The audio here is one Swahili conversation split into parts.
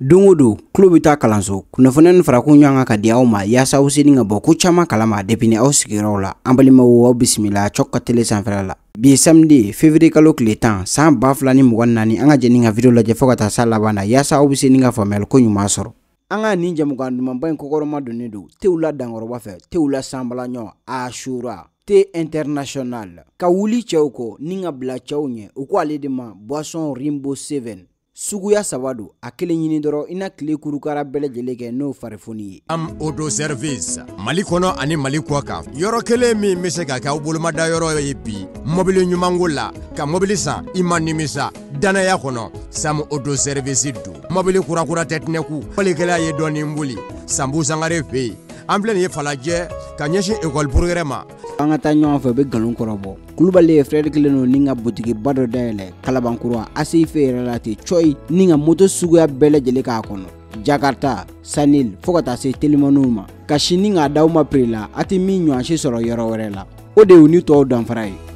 don o don kulo be ta kalanso kunnafoniya nin farakun ɲɔgɔn kan ka di aw ma yaasa aw seni ka bɔ ko caaman kalama depi ni aw sigiyɔrɔw la an balimaw aw bisimila cɔk ka tele sanfɛla la bi ye samedi fevriye kalo tile tan saan ba fila ni mɔgɔ naani an ka jɛni ka video lajɛ fɔɔ ka taa sa laban na yaasa aw be se ni ka faamuyali ko ɲuman sɔrɔn an ka nin jamukan dumanba ɲi kɔkɔrɔma donnen don tew la dankɔrɔba fɛ tew la sanbalaɲɔ ashura asura te international ka wuli cɛw kɔ ni ka bila cɛw ɲɛ u ko ale de ma boisson rimbo 7 suguya saba don a kelen ɲini dɔrɔn i na tile kurukara bɛɛ lajɛlen kɛ n'o farifoni ye am odo service mali kɔnɔ ani mali kɔ kan yɔrɔ kelen min be se ka kɛ aw bolomada yɔrɔ ye bi mɔbili ɲumanko la ka mɔbili san i ma nimisa dannaya kɔnɔ sam odo servisi don mɔbili kurakura tɛ tinɛku walikɛla ye dɔɔnin boli sanbu sangare fe yen an filɛ nin ye falajɛ ka ɲɛsin ekɔli purugɛrɛ ma an ka taa ɲɔgɔn fɛ u bɛ nkalon kɔrɔbɔ kulubali ye fred kelen don ni ka botigiba dɔ dayɛlɛ kalabankura asife yɛrɛ la ten coyi ni ka moto suguya bɛɛ lajɛlen k'a kɔnɔ jakarta sanil fɔɔ ka taa se telimaniw ma ka sini k'a daw ma piri la a tɛ min ɲɔansi sɔrɔ yɔrɔ wɛrɛ la o de y'u ni tɔɔw danfara ye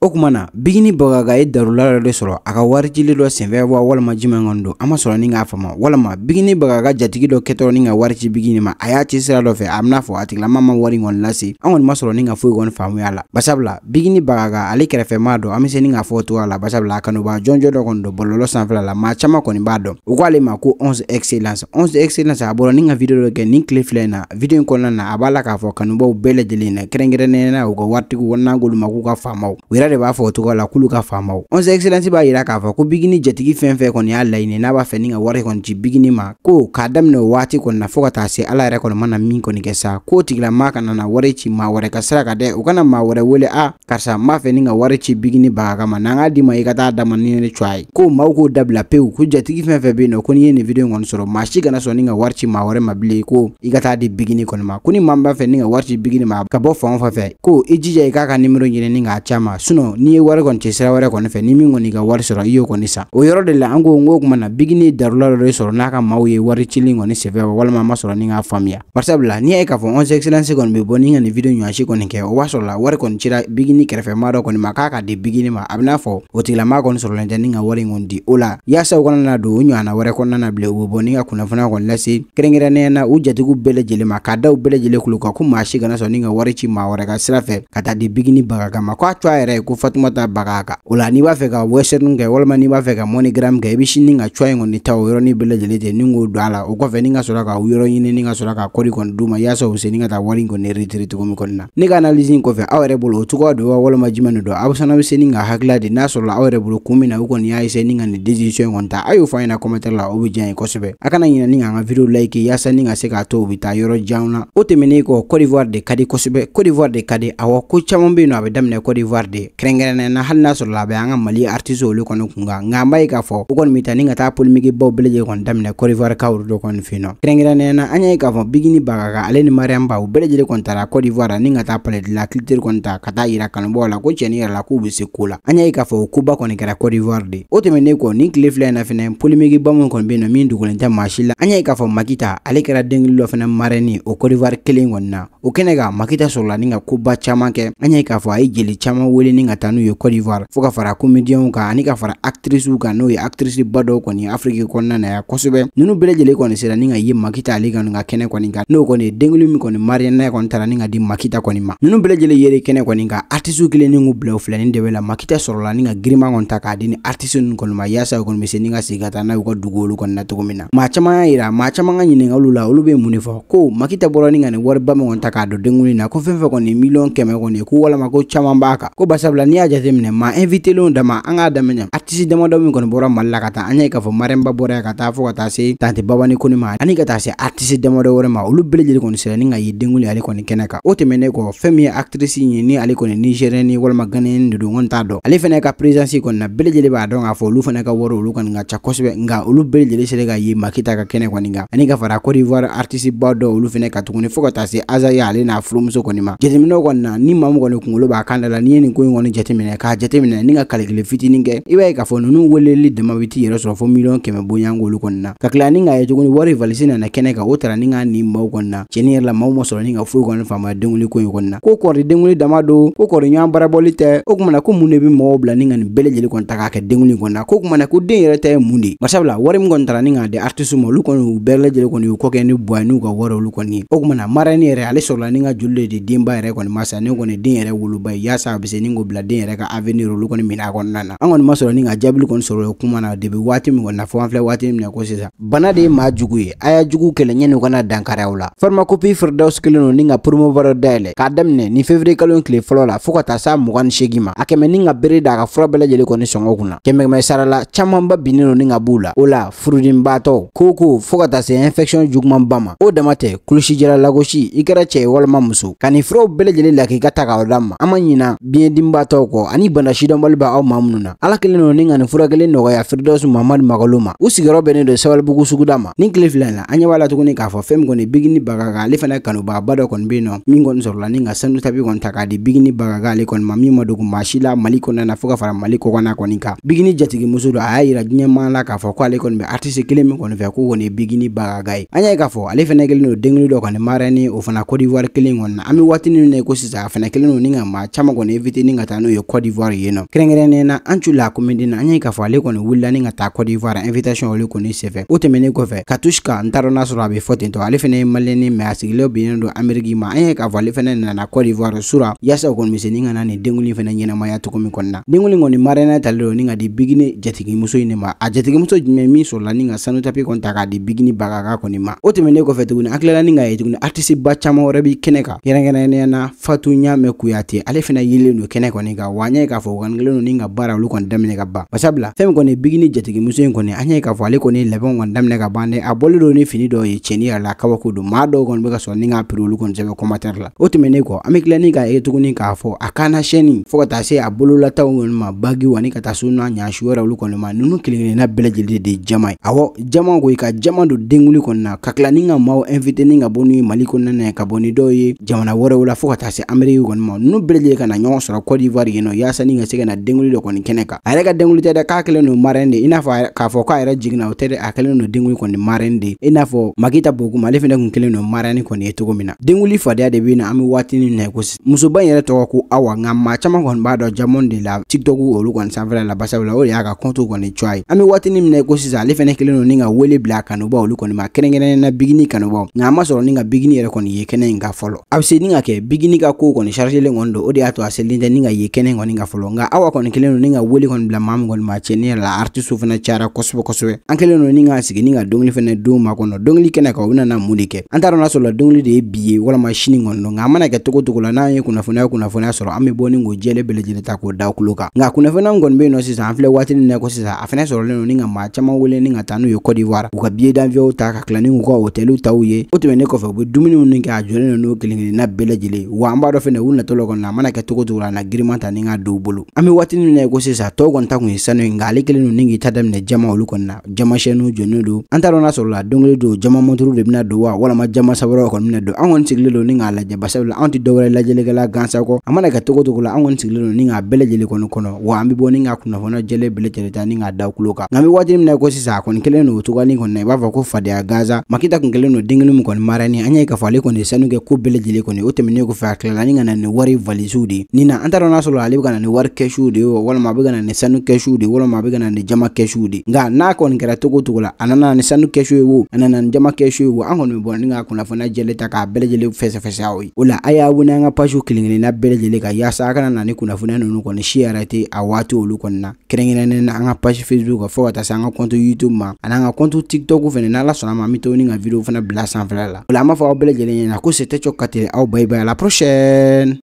o kumana bigini ka ye darula dɔ de sɔrɔ a ka warijili dɔ senfɛ wa walama juman kɔni do an ma sɔrɔ ni k'a fama walama bigini ka jatigi dɔ kɛtɔrɔ ni ka warici bigini ma a y'a ci sira dɔ fɛ a bɛna fɔ a tigilama ma wari kɔni lase an kɔni ma sɔrɔ ni ka foyi kɔni faamuya la basabula bigini bagaga ale kɛrɛfɛ m'a dɔn an be se ni k'a fɔ o togoya la basabula a kanuba jɔnjɔ dɔ kɔni do bɔlɔlɔ sanfɛla la ma caaman kɔni b'a dɔn u ko ale ma ko 11 excellence 11 excellence a bɔra ni ka video dɔ kɛ nin kile filɛ na video in kɔnɔna na a b'a la k'a fɔ kanubaw bɛɛ lajɛlen na kɛrɛnkɛrɛnnenya na u ka waritigiw n'an k'olu ma k'u ka faamaw yɛrɛ yɛrɛ de b'a fɔ o cogo la kulu ka o. onze excellence b'a yira k'a fɔ ko bigini jatigi fɛn fɛn kɔni y'a laɲini n'a b'a fɛ ni ka wari kɔni ci bigini ma ko k'a daminɛ o waati kɔni na fo ka taa se ala yɛrɛ kɔni mana min kɔni kɛ sa k'o tigilamaa kana na wari ci maa wɛrɛ ka sira ka dɛ u kana maa wɛrɛ wele a karisa n b'a fɛ ni ka wari ci bigini baga kama n'an k'a di ma i ka taa dama ni ne cuwa ye ko maaw k'o dabila pewu ko jatigi fɛn fɛn bɛ yen nɔ ko n'i ye nin video in kɔni sɔrɔ maa si kana sɔn ni ka wari ci maa wɛrɛ ma bilen ko i ka taa di bigini kɔni ma ko ni maa min b'a fɛ ni ka wari ci bigini ma ka bɔ fan o fan fɛ ko i jija i k'a ka nimero ɲini ni k'a ci nɔ n'i ye wari kɔni cɛ sira wɛrɛ kɔni fɛ ni min kɔni ka wari sɔrɔ i y'o kɔni sa o yɔrɔ de la an ko n ko kuma na bigini darula dɔ de sɔrɔ n'a ka maaw ye wari cilen kɔni sɛfɛ walima a ma sɔrɔ ni k'a faamuya barisabula n'i y'a ye k'a fɔ onze excellence kɔni bɛ bɔ ni ka nin video ɲɔasi kɔni kɛ o b'a sɔrɔ la wari kɔni cira bigini kɛrɛfɛ maa dɔ kɔni ma k'a ka di bigini ma a bɛ n'a fɔ o tigilamaa kɔni sɔrɔlen tɛ ni ka wari in kɔni di o la yaasa u kana na don o ɲɔgɔnna wɛrɛ kɔnɔna na bilen u bɛ bɔ ni ka kunnafoniya kɔni lase kɛrɛnkɛrɛnnenya na u jatigiw bɛɛ lajɛlen ma k'a da u bɛɛ lajɛlen kulo kan ko maa si kana sɔn ni ka wari ci maa wɛrɛ ka sira fɛ ka taa di bigini baga ma ko a to a yɛrɛ ye ko fatumata baga kan n'i b'a fɛ ka western kɛ walima n'i b'a fɛ ka monigram kɛ i be sini ka cuwa ɲi kɔni ta o yɔrɔnin bɛɛ lajɛlen tɛ ni k'o don la o kɔfɛ ni ka sɔrɔ ka yɔrɔ ɲini ni ka sɔrɔ ka kɔri kɔni d'u ma yaasa u seni ka taa wari kɔni retire cogo min kɔni na ne ka analyse in kɔfɛ aw yɛrɛ bolo o cogoya don wa walima jumɛn de don aw fana be seni ka hakilila de n'a sɔrɔla aw yɛrɛ bolo kun min na u kɔni y'a ese ni ka nin décision kɔni ta a y'o fɔ an la o be diya ye kosɛbɛ a kana ɲina ni ka an ka video like yaasa ni ka se k'a to u be taa yɔrɔ janw na o tɛmɛnin kɔ cote d'ivoire de kadi di kosɛbɛ d'ivoire de kadi di ko caaman be yen nɔ a be daminɛ cote d'ivoire de kɛrɛnkɛrɛnnɛ na hali n'a sɔrɔla la bɛ an ka mali artiste olu kɔni kun kan nka an b'a ye k'a fɔ u kɔni bɛ ta ni ka taa polimiki baw bɛɛ kɔni daminɛ cote d'ivoire ka olu kɔni fɛ nɔ kɛrɛnkɛrɛnnɛ na an y'a ye k'a fɔ bigini bagaka ale ni mariam ba u bɛɛ lajɛlen kɔni tara cote d'ivoire ni ka taa palais de la culture kɔni ta ka taa yira kanubɔw la ko cɛni yɛrɛ la k'u bɛ se ko la an y'a ye k'a fɔ o ba kɔni kɛra cote d'ivoire de o tɛmɛnen kɔ ni tile fila na fɛnɛ polimiki ba min kɔni bɛ nɔ min dogolen tɛ maa la an y'a ye k'a fɔ makita ale kɛra dengili lɔ fɛnɛ marɛni o cote d'ivoire kelen kɔni na o kɛnɛ kan makita sɔrɔla ni ka koba caman kɛ an y'a ye k'a fɔ a ye jeli caman wele ni ka taa n'u ye Côte d'Ivoire fo ka fara comédienw kan ani ka fara actrices kan n'o ye actrice ba dɔw kɔni Afrique kɔnɔna na yan kosɛbɛ nunu bɛɛ kɔni sera ni ka ye Makita ale kɔni ka kɛnɛ kɔni kan n'o kɔni ye denguli min kɔni Mariana kɔni tara ni ka di Makita kɔni ma nunu bɛɛ yere kɛnɛ kɔni ka artiste kelen ni k'u bila u filɛ dɛbɛ la Makita sɔrɔla ni ka girinma kɔni ta k'a di ni artiste ninnu kɔni ma yaasa u kɔni bɛ se ni ka sigi ka taa n'a ka dugu olu kɔni na cogo min na maa caman y'a yira maa caman ka ɲininkaliw la olu be mun de fɔ ko Makita bɔra ni ka nin wariba min kɔni ta k'a don denguli na ko fɛn fɛ kɔni miliyɔn kɛmɛ kɔni ko walama ko caman b'a kan ko basa sabula n'i y'a jateminɛ ma invitelenw dama an k'a daminɛ artisi dama dɔ min kɔni bɔra mali la ka taa an y'a ye k'a fɔ mariamba bɔra yan ka taa fɔ ka taa se tante babani koni ma ani ka taa se artiste dama dɔ wɛrɛ ma olu bɛɛ lajɛlen kɔni sera ni ka ye denkuli ale kɔni kɛnɛ kan o tɛmɛnen kɔ fɛn min ye actrice ye ni ale kɔni nigérien ni walima ganiyɛn de don kɔni t'a dɔn ale fɛnɛ ka présence kɔni na bɛɛ b'a dɔn k'a fɔ olu fɛnɛ ka wari olu kɔni ka ca kosɛbɛ nka olu bɛɛ lajɛlen ka ye makita ka kɛnɛ kɔni kan ani ka fara cote d'ivoire artiste ba dɔ olu fɛnɛ ka tuguni fɔ ka taa se azaya ale n'a furumuso kɔni ma jateminɛw kɔni na ni maa kɔni kunkolo b'a kan da la n'i ye nin ko in kɔni ni jateminɛ k'a jateminɛ ni ka kalekele fitinin kɛ i b'a ye k'a fɔ nunu weleli dama be t'i yɛrɛ sɔrɔ fɔ miliyɔn kɛmɛ boyan k'olu kɔni na ka kila ni k'a ye tuguni wari valisi nana kɛnɛ kan o tara ni ka nin maw kɔni na cɛnin yɛrɛ la maw ma sɔrɔ ni ka foyi kɔni faamaya denguli ko ye kɔni na ko kɔri denguli dama don ko kɔri ɲɔan barabɔli tɛ o kumana ko mun de be mɔgɔw bila ni ka nin bɛɛ lajɛlen kɔni ta k'a kɛ denguli kɔni na ko kumana ko den yɛrɛ ta ye mun de barisabula wari min kɔni tara ni k'a di artiste ma olu kɔni u bɛɛ lajɛlen kɔni y'u kɔ kɛ ni bɔ n'u ka wari olu kɔni ye o kumana marani yɛrɛ ale sɔrɔla ni ka joli le di denba yɛrɛ kɔni masa ne kɔni den yɛrɛ woloba ye yaasa a bi se ni k'o bila jamanaden yɛrɛ ka avenir olu kɔni mina kɔnɔna na an kɔni ma sɔrɔ ni ka jaabili kɔni sɔrɔ o kuma na debi waati min kɔni na fɔ an filɛ waati min ko sisan bana de ye maa jugu ye a y'a jugu kɛlɛ ɲɛni u kana dankariya la farmakopi firdaws kelen don ni ka promovarɔ dayɛlɛ k'a daminɛ ni fevriye kalo tile fɔlɔ la fɔɔ ka taa s'a mugan ni segi ma a kɛmɛ ni ka bere da a ka fura bɛɛ kɔni sɔngɔ kun na kɛmɛkɛmɛ sarala caamanba binnen don ni ka b'u la o la furudinbaatɔ koko fɔɔ ka taa se juguman ba ma o dama tɛ kulusijala lagosi i kɛra cɛ ye walima muso ka ni furaw bɛɛ lajɛlen la k'i ka ta k'aw ma an ma ɲina biɲɛdinba banabagatɔw kɔ ani bana sidɔnbali b' aw ma minnu na ala kelen don ni ŋani furakɛli nɔgɔya firidɔs mamadu magalo ma u sigiyɔrɔ bɛnnen do sabalibugu suguda ma ni kile fila la an ɲɛ b'a la tuguni k'a fɔ min kɔni bigini bagaga ale fana kanubagaba dɔ kɔni be nɔ min kɔni sɔrɔla ni ka sanu tabi kɔni ta k'a di bigini bagaga ale kɔni ma min ma dogu maa si la mali kɔnɔna na fɔɔ ka fara mali kɔkɔna kɔni kan bigini jatigimuso do a y'a yira diɲɛmaa la k'a fɔ ko ale kɔni be artiste kelen min kɔni fɛ ko kɔni bigini bagaga ye an y'a ye k'a fɔ ale fɛnɛ kelen do dengili dɔ kɔni marɛni o fana cote d'ivoire kelen kɔni na an be waatini min ko sisan a fɛnɛ kelen do ni ka caaman kɔni ni ka taa n'o ye Côte d'Ivoire yen nɔ kɛrɛnkɛrɛnnen na an cula komedi na an ye k'a fɔ ale kɔni wulila ni ka taa Côte d'Ivoire invitation olu kɔni senfɛ o tɛmɛnen kɔfɛ Katushka n t'a dɔn n'a sɔrɔ a bɛ fɔ ten tɔ ale fɛnɛ ye maliyɛni mais a sigilen bɛnnen don Amérique ma an ye k'a fɔ ale fɛnɛ nana Côte d'Ivoire sura yaasa o kɔni bɛ ni ka na nin denkuli in fɛnɛ ɲɛnamaya cogo min kɔni na denkuli in kɔni mariana talen don ni ka di Bigini jatigimuso in de ma a jatigimuso jumɛn min sɔrɔla ni ka sanu tapi kɔni ta k'a di Bigini Bagaga kɔni ma o tɛmɛnen kɔfɛ tuguni an tilala ni ka ye tuguni artiste ba caman wɛrɛ bi kɛnɛ kan kɛrɛnkɛrɛnnenya na fatu Fatou Ɲame Kuyate ale fɛnɛ yelen don kɛnɛ kɔnɔ kɔni ka wa an y'a ye k'a fɔ o kɔni kɛlen don ni ka baara olu kɔni daminɛ ka ban barisabula fɛn min kɔni bigi ni jatigimuso in kɔni an y'a ye k'a fɔ ale kɔni labɛnw kɔni daminɛ ka ban dɛ a bɔlen don ni fini dɔ ye tiɲɛni yɛrɛ la kabako don maa dɔw kɔni bɛ ka sɔrɔ ni k'a piri olu kɔni sɛbɛn kɔmatɛri la o tɛmɛnen kɔ an bɛ tila ni k'a ye tuguni k'a fɔ a kana sɛni fɔɔ ka taa se a bololataw kɔni ma bagiw ani ka taa so n'a ɲasi wɛrɛ olu kɔni ma nunu kelenkelenna bɛɛ lajɛlen de jama ye awɔ jama ko ka jama don denkuli kɔni na ka tila ni ka maaw inviteni ka bɔ n'u ye mali kɔnɔna na ka bɔ ni dɔw ye jamana wɛrɛw la fɔɔ ka taa se ameriki kɔni ma nunu bɛɛ lajɛlen ka na ɲɔgɔn sɔrɔ kɔdi ivoire yen nɔ yaasa ni ka se ka na denguli dɔ kɔni kɛnɛ kan a yɛrɛ ka denguli tɛ dɛ k'a kelen don marɛn de i n'a fɔ k'a fɔ k'a yɛrɛ jiginna o tɛ dɛ a kelen don denguli kɔni marɛn de i n'a fɔ makita bokuma ale fɛnɛ kun kelen no marɛni kɔni ye cogo min na denguli fadenya de bɛ na an bɛ waatinin na ko musoba in yɛrɛ tɔgɔ ko awa nka ma caman kɔni b'a dɔn jamon de la tiktok olu kɔni sanfɛla la basabula o de y'a ka kɔnto kɔni cɔ a ye an bɛ waatinin min na ko sisan ale fɛnɛ kelen no ni ka wele bila a olu kɔni ma kɛrɛnkɛrɛnnen na bigini kanubaw nka a ma sɔrɔ ni ka bigini yɛrɛ kɔni ye kɛnɛ in ka fɔlɔ a bɛ se ni ka kɛ bigini ka kow kɔni sariselen kɔni don o de y'a to a selen tɛ ni ka ye kɛnɛ kɔni ka fɔlɔ nka awa kɔni kelen don ni ka wele kɔni bila maa min kɔni ma cɛnni yɛrɛ la artiste fana cayara kosɛbɛ kosɛbɛ an kelen no ni ka sigi ni ka dɔngili fɛnɛ don ma kɔnɔ dongli kɛnɛ kan u bena na mun de kɛ an t'a dɔn n'a sɔrɔ dongli de ye bi ye walama sini kɔni don nka an mana kɛ togo togo la n'an ye kunnafoniya kunnafoniya sɔrɔ an bɛ bɔ ni k'o jɛlen bɛɛ ta k'o daw kulo kan nka kunnafoniya min kɔni be yen nɔ sisan an filɛ waati min ko sisan a fɛnɛ sɔrɔlen don ni ka maa caaman wele ni ka taa n'u ye Côte d'Ivoire u ka biye d'avion ta ka tila ni k'u ka hôtel taw ye o ne kɔfɛ u be dumuni minnu kɛ a jɔlen don n'o kelen kelenna bɛɛ lajɛlen wa an b'a dɔ fɛnɛ u natɔla kɔni a mana kɛ togo togo la na girin mata ta ni ka don u bolo an be waatini min na i ko sisan tɔɔw kɔni ta sanu ye kelen ni ngi tadam ne jama olu kɔni na jamasɛnu jonnin do an t'a dɔn la dongle do jama mɔnturu de bena do wa wala ma jama sabaraw kɔni mina don an kɔni sigilen do la jaba sabla anti anw tɛ jele gala gansa ko amana ka kɛ togo togo la angon kɔni lo do ni k'a bɛɛ lajɛlen ko kɔnɔ wa an boni nga ni hono jele bele jele tani nga da kulo kan ngami wati ni waatini min na ko ni a kɔni kelen do o cogani kɔni na i b'a fɔ ko fadenya gaza makita kun kelen dingle mu ko ni marani an y'a ye k'a fɔ ale kɔni sanu kɛ ko bɛlɛjɛlen kɔni o tɛmɛnen kɔfɛ a kilala ni nga na ni wari valisudi de ni na an t'a n'a sɔrɔ ale bɛ ka na ni wari kɛsiw de ye walima a bɛ ka na ni sanu kɛsiw de ye walima a bɛ ka na ni jama kɛsiw de nka n'a kɔni kɛra cogo cogo la a nana ni sanu kɛsu ye wo a nana ni jama kɛsu ye wo an kɔni bɛ bɔ ni ka kunnafoniya jɛlen ta k'a bɛɛ lajɛlen fɛsɛfɛsɛ aw ye o la a y'a wele an ka pasiw kelen kelenna bɛɛ lajɛlen kan yaasa a kana na ni kunnafoniya ninnu kɔni si yɛrɛ tɛ a waati olu kɔni na kɛrɛnkɛrɛnnen na an ka pasi facebook kan ka taa se an ka kɔntu youtube ma ani an ka kɔntu tiktok fɛnɛ n'ala sɔnna ma an bɛ to ni ka video fana bila sanfɛla la o la an b'a fɔ aw bɛɛ lajɛlen ɲɛna ko c'était cɔ kate aw bayi bayi à la prochaine